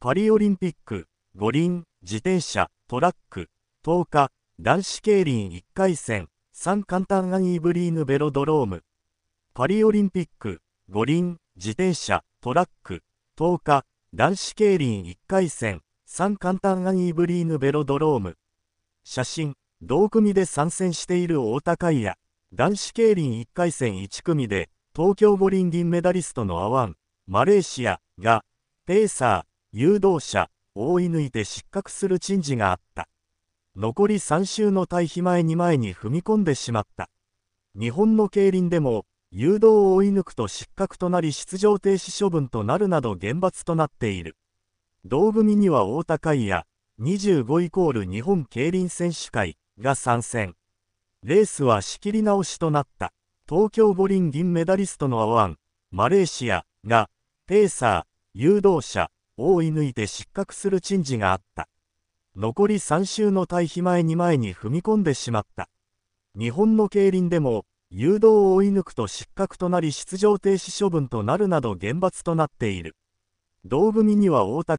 パリオリンピック、五輪、自転車、トラック、10日、男子競輪1回戦、3簡単アンイブリーヌベロドローム。パリオリンピック、五輪、自転車、トラック、10日、男子競輪1回戦、3簡単アンイブリーヌベロドローム。写真、同組で参戦している大高海や、男子競輪1回戦1組で、東京五輪銀メダリストのアワン、マレーシアが、ペーサー、誘導車、追い抜いて失格する珍事があった。残り3周の退避前に前に踏み込んでしまった。日本の競輪でも、誘導を追い抜くと失格となり出場停止処分となるなど厳罰となっている。同組には大高いや、25イコール日本競輪選手会が参戦。レースは仕切り直しとなった。東京五輪銀メダリストのアワン、マレーシアが、ペーサー、誘導者、追い抜いて失格する珍事があった。残り3週の退避前に前に踏み込んでしまった。日本の競輪でも、誘導を追い抜くと失格となり出場停止処分となるなど厳罰となっている。道組には大田